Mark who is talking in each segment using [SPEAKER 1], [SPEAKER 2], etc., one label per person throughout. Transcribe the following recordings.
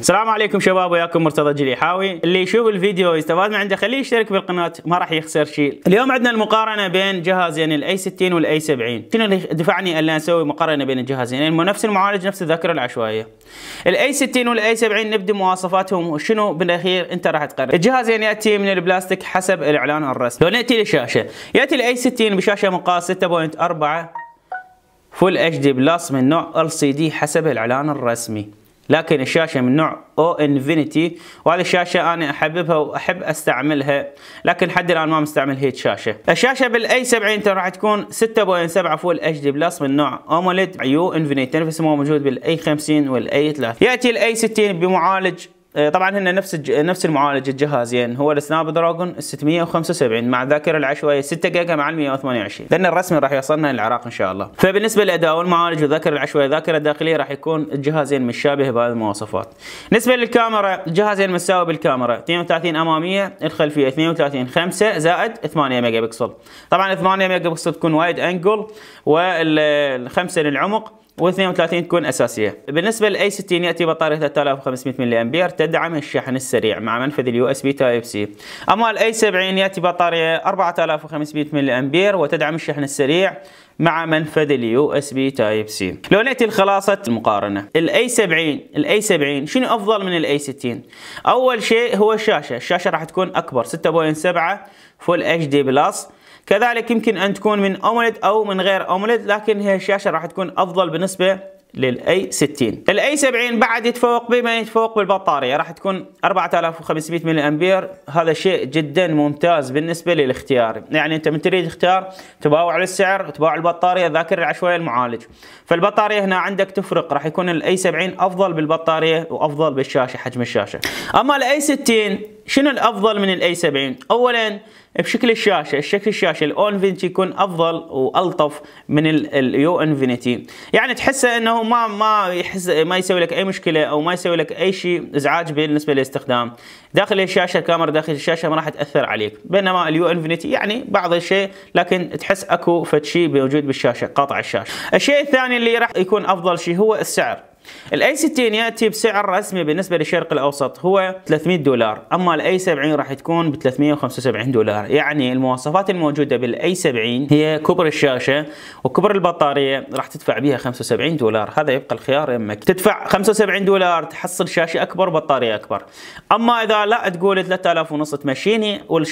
[SPEAKER 1] السلام عليكم شباب وياكم مرتضى جليحاوي اللي يشوف الفيديو ويستفاد من عنده خليه يشترك بالقناه ما راح يخسر شيء اليوم عندنا المقارنه بين جهازين الاي 60 والاي 70 شنو اللي دفعني الا اسوي مقارنه بين الجهازين يعني نفس المعالج نفس الذاكره العشوائيه الاي 60 والاي 70 نبدا مواصفاتهم وشنو بالاخير انت راح تقرر الجهازين ياتي من البلاستيك حسب الاعلان الرسمي لو ناتي للشاشه ياتي الاي 60 بشاشه مقاس 6.4 فول اتش دي بلس من نوع ال سي دي حسب الاعلان الرسمي لكن الشاشة من نوع او انفينيتي وهذه الشاشة انا احببها واحب استعملها لكن حد الان ما مستعمل هي الشاشة الشاشة بالاي 70 راح تكون 6.7 فول اتش دي بلس من نوع اوموليد يو انفينيتي نفس ما موجود بالاي 50 والاي 30 ياتي الاي 60 بمعالج آه، طبعا هن نفس الج... نفس المعالج الجهازين يعني هو السناب دراجون 675 مع الذاكره العشوائيه 6 جيجا مع 128 لان الرسمي راح يوصلنا للعراق ان شاء الله فبالنسبه للاداء والمعالج والذاكره العشوائيه الذاكره الداخليه راح يكون الجهازين مشابه بهذه المواصفات بالنسبه للكاميرا الجهازين متساوي بالكاميرا 32 اماميه الخلفيه 32 5 زائد 8 ميجا بكسل طبعا 8 ميجا بكسل تكون وايد انجل وال 5 للعمق و32 تكون اساسيه بالنسبه للاي 60 ياتي بطاريه 3500 ملي امبير تدعم الشحن السريع مع منفذ اليو اس بي تايب سي اما الاي 70 ياتي بطاريه 4500 ملي امبير وتدعم الشحن السريع مع منفذ اليو اس بي تايب سي لو ناتي لخلاصه المقارنه الاي 70 الاي 70 شنو افضل من الاي 60 اول شيء هو الشاشه الشاشه راح تكون اكبر 6.7 فول اتش دي بلس كذلك يمكن أن تكون من أومليد أو من غير أومليد لكن هي الشاشة راح تكون أفضل بالنسبة للاي 60 الاي 70 بعد يتفوق بما يتفوق بالبطاريه راح تكون 4500 ملي امبير هذا شيء جدا ممتاز بالنسبه للاختيار يعني انت من تريد تختار تباوع للسعر تباوع البطاريه الذاكره العشوائيه المعالج فالبطاريه هنا عندك تفرق راح يكون الاي 70 افضل بالبطاريه وافضل بالشاشه حجم الشاشه اما الاي 60 شنو الافضل من الاي 70 اولا بشكل الشاشه الشكل الشاشه الاو انفينيتي يكون افضل والطف من اليو انفينيتي يعني تحسه انه ما ما يحس ما يسوي لك اي مشكله او ما يسوي لك اي شيء ازعاج بالنسبه للاستخدام داخل الشاشه الكاميرا داخل الشاشه ما راح تاثر عليك بينما اليو انفينيتي يعني بعض الشيء لكن تحس اكو فد شيء موجود بالشاشه قاطع الشاشه الشيء الثاني اللي راح يكون افضل شيء هو السعر الاي 60 ياتي بسعر رسمي بالنسبه للشرق الاوسط هو 300 دولار اما الاي 70 راح تكون ب 375 دولار يعني المواصفات الموجوده بالاي 70 هي كبر الشاشه وكبر البطاريه راح تدفع بها 75 دولار هذا يبقى الخيار يمك تدفع 75 دولار تحصل شاشه اكبر بطاريه اكبر اما اذا لا تقول 3000 ونص تمشيني وال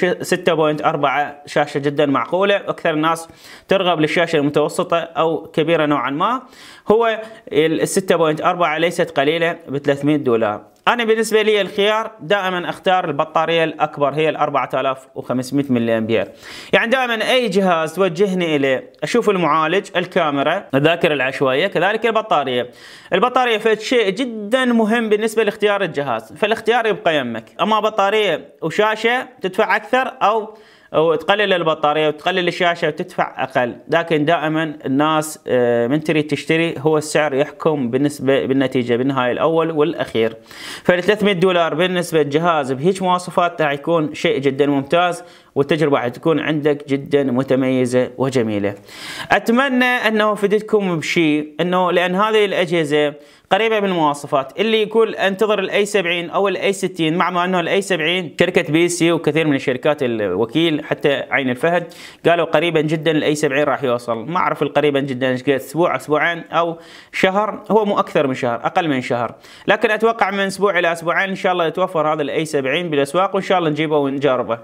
[SPEAKER 1] 6.4 شاشه جدا معقوله اكثر الناس ترغب للشاشه المتوسطه او كبيره نوعا ما هو ال 6. 4 ليست قليلة ب 300 دولار أنا بالنسبة لي الخيار دائما أختار البطارية الأكبر هي ال 4500 ملي أمبير يعني دائما أي جهاز توجهني إليه أشوف المعالج الكاميرا الذاكرة العشوائية كذلك البطارية البطارية شيء جدا مهم بالنسبة لاختيار الجهاز فالاختيار يبقى يمك أما بطارية وشاشة تدفع أكثر أو وتقلل البطاريه وتقلل الشاشه وتدفع اقل لكن دائما الناس آه، من تريد تشتري هو السعر يحكم بالنسبه بالنتيجه بالنهايه الاول والاخير فال 300 دولار بالنسبه للجهاز بهيج مواصفات راح يكون شيء جدا ممتاز والتجربة حتكون عندك جدا متميزة وجميلة أتمنى أنه فدتكم بشيء أنه لأن هذه الأجهزة قريبة من المواصفات اللي يقول انتظر الاي 70 او الاي 60 مع ما انه الاي 70 شركة بي سي وكثير من الشركات الوكيل حتى عين الفهد قالوا قريبا جدا الاي 70 راح يوصل ما اعرف القريبا جدا ايش اسبوع اسبوعين او شهر هو مو اكثر من شهر اقل من شهر لكن اتوقع من اسبوع الى اسبوعين ان شاء الله يتوفر هذا الاي 70 بالاسواق وان شاء الله نجيبه ونجربه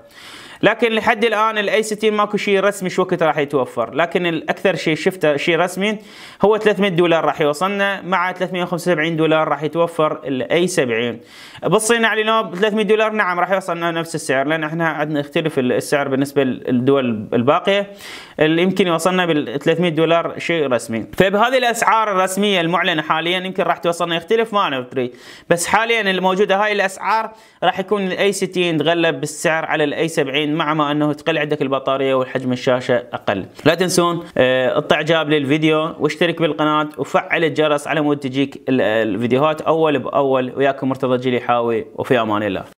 [SPEAKER 1] لكن لحد الان الاي 60 ماكو شيء رسمي شو وقت راح يتوفر لكن الاكثر شيء شفته شيء رسمي هو 300 دولار راح يوصلنا مع 375 دولار راح يتوفر الاي 70 بالصين اعلنوا 300 دولار نعم راح يوصلنا نفس السعر لان احنا عندنا يختلف السعر بالنسبه للدول الباقيه اللي يمكن يوصلنا بال 300 دولار شيء رسمي فبهذه الاسعار الرسميه المعلنه حاليا يمكن راح توصلنا يختلف ما ندري بس حاليا الموجوده هاي الاسعار راح يكون الاي 60 تغلب بالسعر على الاي 70 مع ما انه تقل عندك البطاريه وحجم الشاشه اقل لا تنسون اضع آه، اعجاب للفيديو واشترك بالقناه وفعل الجرس على مود تجيك الفيديوهات اول باول وياكم مرتضى حاوي وفي امان الله